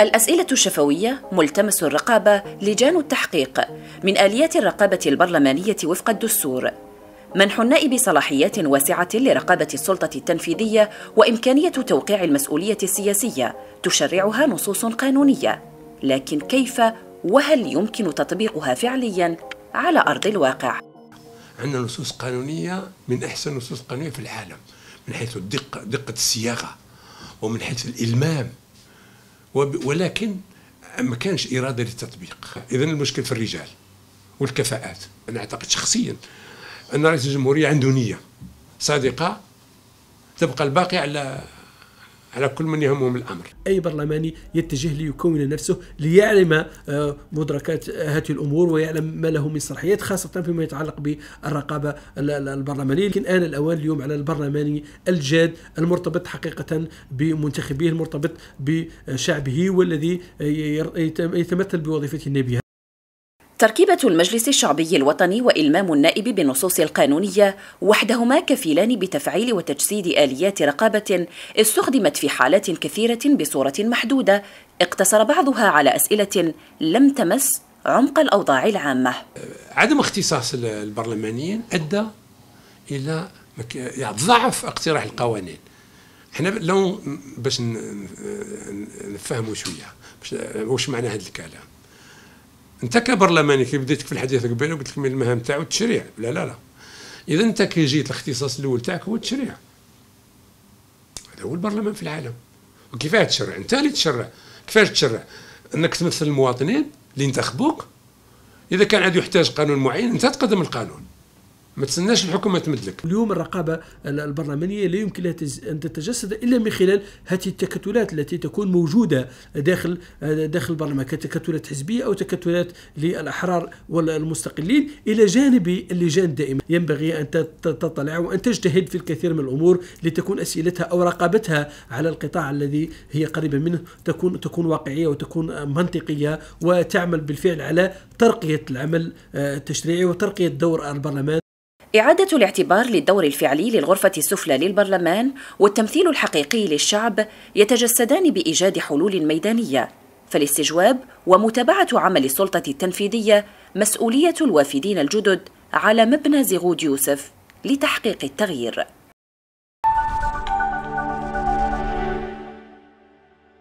الأسئلة الشفوية ملتمس الرقابة لجان التحقيق من آليات الرقابة البرلمانية وفق الدستور منح النائب صلاحيات واسعة لرقابة السلطة التنفيذية وإمكانية توقيع المسؤولية السياسية تشرعها نصوص قانونية لكن كيف وهل يمكن تطبيقها فعليا على أرض الواقع؟ عندنا نصوص قانونية من أحسن نصوص قانونية في العالم من حيث الدقة دقة الصياغة ومن حيث الإلمام ولكن ما كانش اراده للتطبيق اذا المشكل في الرجال والكفاءات انا اعتقد شخصيا ان رئيس الجمهوريه عنده نيه صادقه تبقى الباقي على على كل من يهمهم الأمر أي برلماني يتجه ليكون نفسه ليعلم آه، مدركات هذه الأمور ويعلم ما له من صلاحيات خاصة فيما يتعلق بالرقابة البرلمانية لكن آن الأوان اليوم على البرلماني الجاد المرتبط حقيقة بمنتخبيه المرتبط بشعبه والذي يتمثل بوظيفته النبيه تركيبة المجلس الشعبي الوطني وإلمام النائب بالنصوص القانونية وحدهما كفيلان بتفعيل وتجسيد آليات رقابة استخدمت في حالات كثيرة بصورة محدودة اقتصر بعضها على أسئلة لم تمس عمق الأوضاع العامة عدم اختصاص البرلمانيين أدى إلى يعني ضعف اقتراح القوانين احنا لو باش نفهموا شويه باش واش معنى هذا الكلام انت كبرلماني كي بديتك في الحديث قبيله قلت لك من المهام تاعو التشريع لا لا لا اذا انت كي جيت الاختصاص الاول تاعك هو التشريع هذا هو البرلمان في العالم وكيفاه تشرع انت اللي تشرع كيفاش تشرع انك تمثل المواطنين اللي انتخبوك اذا كان عاد يحتاج قانون معين انت تقدم القانون ما تسناش الحكومه تمدلك اليوم الرقابه البرلمانيه لا يمكن لها ان تتجسد الا من خلال هذه التكتلات التي تكون موجوده داخل داخل البرلمان كتكتلات حزبيه او تكتلات للاحرار والمستقلين الى جانب اللجان الدائمه ينبغي ان تطلع وان تجتهد في الكثير من الامور لتكون اسئلتها او رقابتها على القطاع الذي هي قريبه منه تكون تكون واقعيه وتكون منطقيه وتعمل بالفعل على ترقيه العمل آه، التشريعي وترقيه دور البرلمان إعادة الاعتبار للدور الفعلي للغرفة السفلى للبرلمان والتمثيل الحقيقي للشعب يتجسدان بإيجاد حلول ميدانية، فالاستجواب ومتابعة عمل السلطة التنفيذية مسؤولية الوافدين الجدد على مبنى زيغود يوسف لتحقيق التغيير.